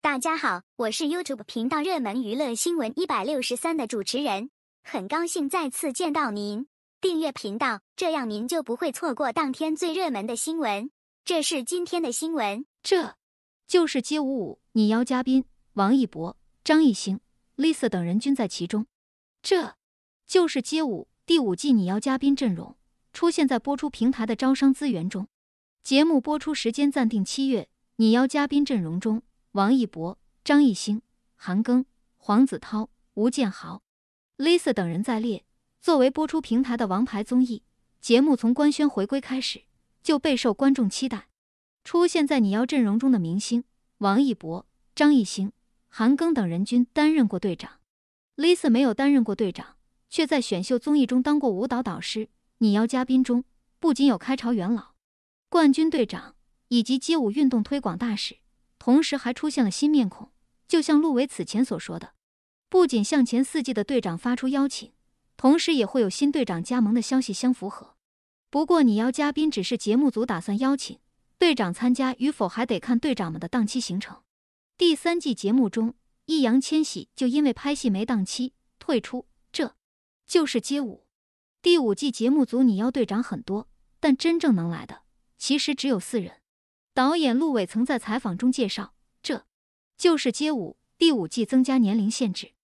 大家好，我是 YouTube 频道热门娱乐新闻一百六十三的主持人，很高兴再次见到您。订阅频道，这样您就不会错过当天最热门的新闻。这是今天的新闻，这就是街舞五，你邀嘉宾王一博、张艺兴、Lisa 等人均在其中。这就是街舞第五季你邀嘉宾阵容出现在播出平台的招商资源中，节目播出时间暂定七月。你邀嘉宾阵容中。王一博、张艺兴、韩庚、黄子韬、吴建豪、Lisa 等人在列。作为播出平台的王牌综艺，节目从官宣回归开始就备受观众期待。出现在《你要》阵容中的明星，王一博、张艺兴、韩庚等人均担任过队长，Lisa 没有担任过队长，却在选秀综艺中当过舞蹈导师。《你要》嘉宾中不仅有开朝元老、冠军队长，以及街舞运动推广大使。同时还出现了新面孔，就像陆伟此前所说的，不仅向前四季的队长发出邀请，同时也会有新队长加盟的消息相符合。不过，你邀嘉宾只是节目组打算邀请队长参加与否，还得看队长们的档期行程。第三季节目中，易烊千玺就因为拍戏没档期退出，这就是街舞第五季节目组你邀队长很多，但真正能来的其实只有四人。导演陆伟曾在采访中介绍：“这就是街舞第五季增加年龄限制，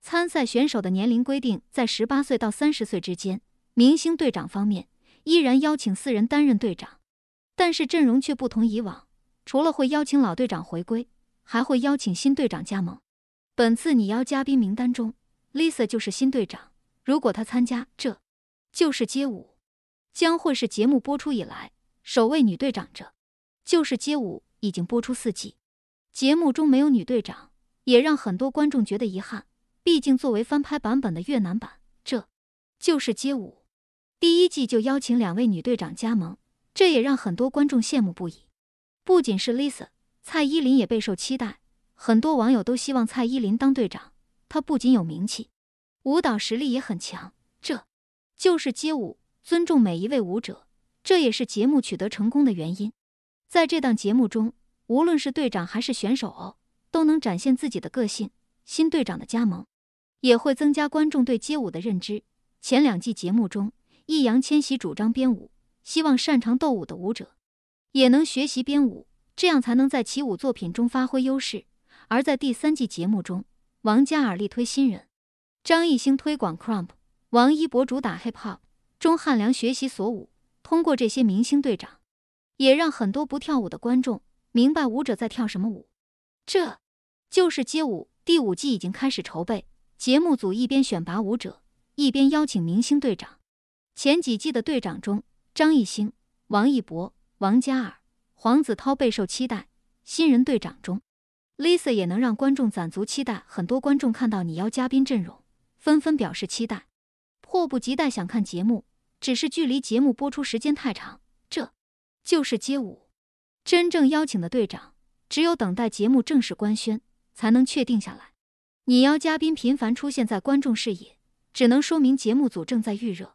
参赛选手的年龄规定在十八岁到三十岁之间。明星队长方面依然邀请四人担任队长，但是阵容却不同以往。除了会邀请老队长回归，还会邀请新队长加盟。本次拟邀嘉宾名单中，Lisa 就是新队长。如果她参加，这就是街舞，将会是节目播出以来首位女队长。”这就是街舞已经播出四季，节目中没有女队长，也让很多观众觉得遗憾。毕竟作为翻拍版本的越南版，这就是街舞第一季就邀请两位女队长加盟，这也让很多观众羡慕不已。不仅是 Lisa，蔡依林也备受期待。很多网友都希望蔡依林当队长，她不仅有名气，舞蹈实力也很强。这就是街舞尊重每一位舞者，这也是节目取得成功的原因。在这档节目中，无论是队长还是选手，都能展现自己的个性。新队长的加盟，也会增加观众对街舞的认知。前两季节目中，易烊千玺主张编舞，希望擅长斗舞的舞者也能学习编舞，这样才能在起舞作品中发挥优势。而在第三季节目中，王嘉尔力推新人，张艺兴推广 crump，王一博主打 hiphop，钟汉良学习锁舞。通过这些明星队长。也让很多不跳舞的观众明白舞者在跳什么舞，这，就是街舞第五季已经开始筹备，节目组一边选拔舞者，一边邀请明星队长。前几季的队长中，张艺兴、王一博、王嘉尔、黄子韬备受期待。新人队长中，Lisa 也能让观众攒足期待。很多观众看到你邀嘉宾阵容，纷纷表示期待，迫不及待想看节目。只是距离节目播出时间太长。就是街舞，真正邀请的队长，只有等待节目正式官宣才能确定下来。你邀嘉宾频繁出现在观众视野，只能说明节目组正在预热。